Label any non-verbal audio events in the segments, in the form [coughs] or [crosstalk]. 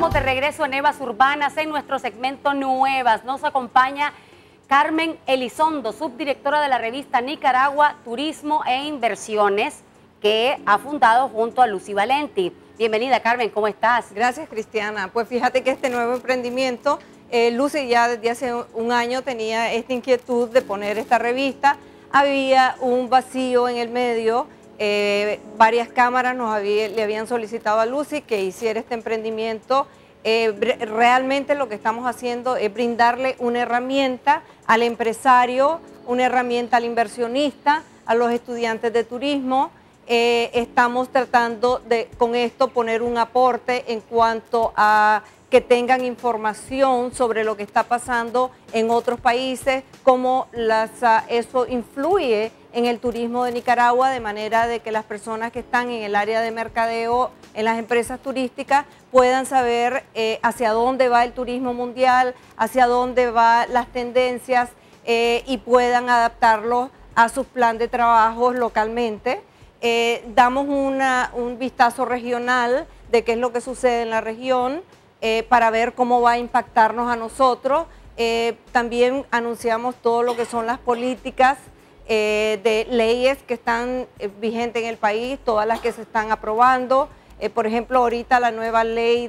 Estamos de regreso en Evas Urbanas en nuestro segmento Nuevas. Nos acompaña Carmen Elizondo, subdirectora de la revista Nicaragua Turismo e Inversiones, que ha fundado junto a Lucy Valenti. Bienvenida Carmen, ¿cómo estás? Gracias Cristiana. Pues fíjate que este nuevo emprendimiento, eh, Lucy ya desde hace un año tenía esta inquietud de poner esta revista. Había un vacío en el medio eh, varias cámaras le habían solicitado a Lucy que hiciera este emprendimiento. Eh, realmente lo que estamos haciendo es brindarle una herramienta al empresario, una herramienta al inversionista, a los estudiantes de turismo. Eh, estamos tratando de con esto poner un aporte en cuanto a que tengan información sobre lo que está pasando en otros países, cómo ah, eso influye en el turismo de Nicaragua, de manera de que las personas que están en el área de mercadeo, en las empresas turísticas, puedan saber eh, hacia dónde va el turismo mundial, hacia dónde van las tendencias eh, y puedan adaptarlo a su plan de trabajo localmente. Eh, damos un vistazo regional de qué es lo que sucede en la región para ver cómo va a impactarnos a nosotros. también anunciamos todo lo que son las políticas eh, de leyes que están eh, vigentes en el país, todas las que se están aprobando. Eh, por ejemplo, ahorita la nueva ley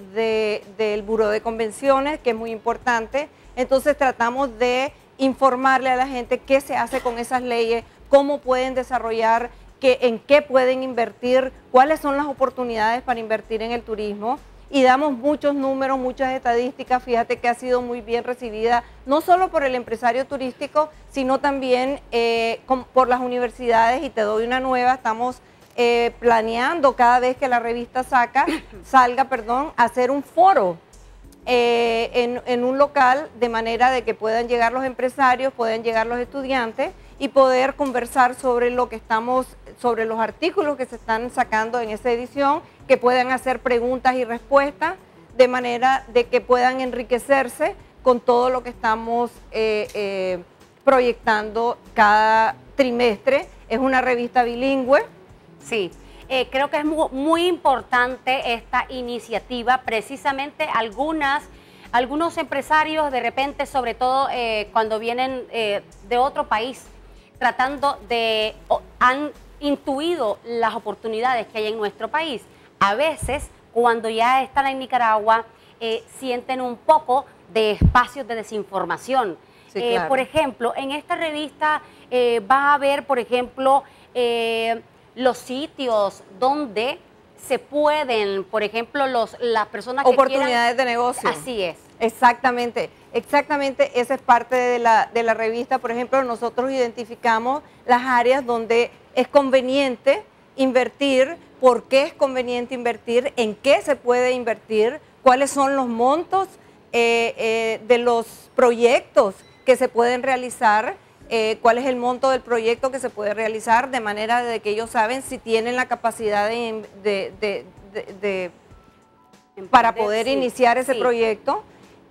del Buró de Convenciones, que es muy importante. Entonces tratamos de informarle a la gente qué se hace con esas leyes, cómo pueden desarrollar, en qué pueden invertir, cuáles son las oportunidades para invertir en el turismo y damos muchos números, muchas estadísticas. Fíjate que ha sido muy bien recibida, no solo por el empresario turístico, sino también eh, por las universidades. Y te doy una nueva, estamos eh, planeando cada vez que la revista saca, [coughs] salga, perdón, hacer un foro. Eh, en, un local de manera de que puedan llegar los empresarios, puedan llegar los estudiantes y poder conversar sobre lo que estamos, sobre los artículos que se están sacando en esa edición que puedan hacer preguntas y respuestas de manera de que puedan enriquecerse con todo lo que estamos eh, eh, proyectando cada trimestre. Es una revista bilingüe. Sí, eh, creo que es muy, importante esta iniciativa. Precisamente algunas, algunos empresarios de repente, sobre todo cuando vienen de otro país, tratando de, han intuido las oportunidades que hay en nuestro país a veces cuando ya están en Nicaragua eh, sienten un poco de espacios de desinformación. Eh, por ejemplo, en esta revista eh, vas a ver, por ejemplo, eh, los sitios donde se pueden, por ejemplo, los, las personas que Oportunidades de negocio. Así es. Exactamente, exactamente, esa es parte de la, de la revista. Por ejemplo, nosotros identificamos las áreas donde es conveniente invertir, por qué es conveniente invertir, en qué se puede invertir, cuáles son los montos eh, eh, de los proyectos que se pueden realizar, eh, cuál es el monto del proyecto que se puede realizar, de manera de que ellos saben si tienen la capacidad de, para poder iniciar ese proyecto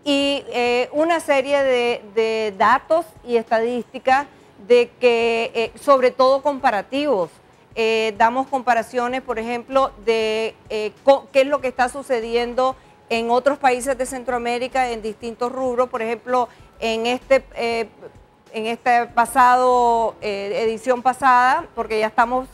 y una serie de, datos y estadísticas de que, sobre todo comparativos, eh, damos comparaciones, por ejemplo, de eh, qué es lo que está sucediendo en otros países de Centroamérica en distintos rubros, por ejemplo, en este eh, en pasado edición pasada, porque ya estamos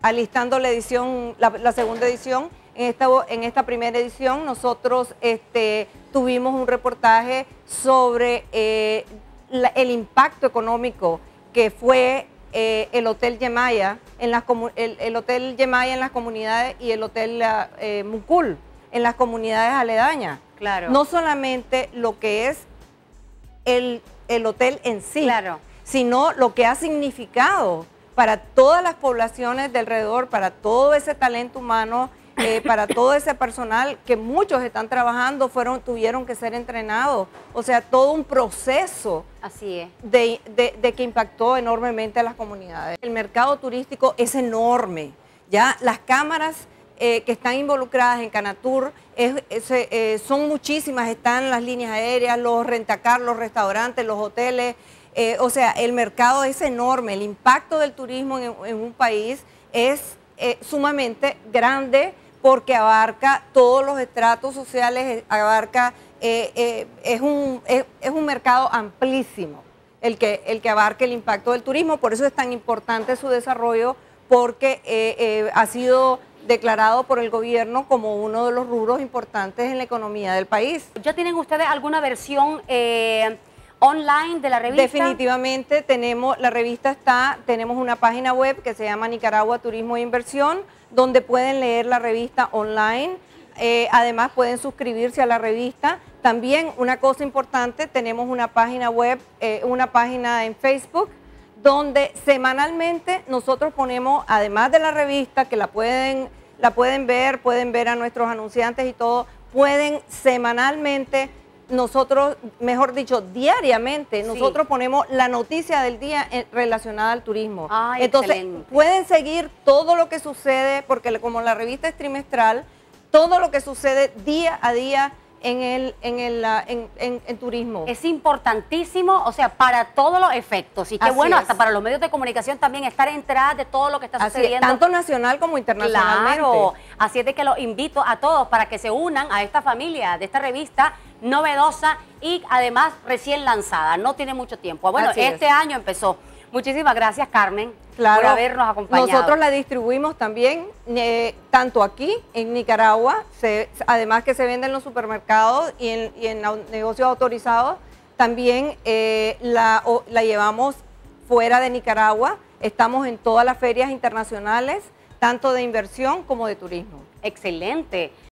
alistando la edición la, segunda edición. En esta, en esta, primera edición nosotros este, tuvimos un reportaje sobre el impacto económico que fue eh, el Hotel Yemaya, en las el, Hotel Yemaya en las comunidades y el Hotel eh, Mucul en las comunidades aledañas. Claro. No solamente lo que es el, el hotel en sí, claro. sino lo que ha significado para todas las poblaciones de alrededor, para todo ese talento humano eh, para todo ese personal que muchos están trabajando, fueron, tuvieron que ser entrenados. O sea, todo un proceso Así es. De, que impactó enormemente a las comunidades. El mercado turístico es enorme. Ya las cámaras eh, que están involucradas en Canatur eh, son muchísimas, están las líneas aéreas, los rentacar, los restaurantes, los hoteles. o sea, el mercado es enorme, el impacto del turismo en un país es sumamente grande porque abarca todos los estratos sociales, eh, abarca, eh, eh, es, un, es, un mercado amplísimo el que, el que abarca el impacto del turismo, por eso es tan importante su desarrollo, porque ha sido declarado por el gobierno como uno de los rubros importantes en la economía del país. ¿Ya tienen ustedes alguna versión online de la revista? Definitivamente tenemos, la revista está, tenemos una página web que se llama Nicaragua Turismo e Inversión donde pueden leer la revista online. Eh, además pueden suscribirse a la revista. También una cosa importante, tenemos una página web, eh, una página en Facebook, donde semanalmente nosotros ponemos, además de la revista, que la pueden, la pueden ver, pueden ver a nuestros anunciantes y todo, pueden semanalmente nosotros, mejor dicho, diariamente, nosotros ponemos la noticia del día relacionada al turismo. Entonces, pueden seguir todo lo que sucede, porque como la revista es trimestral, todo lo que sucede día a día en el, en el ah, en, en, turismo. Es importantísimo, o sea, para todos los efectos. Y qué bueno, hasta para los medios de comunicación también estar entrada de todo lo que está sucediendo. tanto nacional como internacional Claro. Así es de que los invito a todos para que se unan a esta familia de esta revista novedosa y además recién lanzada. No tiene mucho tiempo. Bueno, este año empezó. Muchísimas gracias, Carmen, por habernos acompañado. Nosotros la distribuimos también, eh, tanto aquí, en Nicaragua, además que se vende en los supermercados y en, negocios autorizados, también eh, la llevamos fuera de Nicaragua. Estamos en todas las ferias internacionales, tanto de inversión como de turismo. Excelente.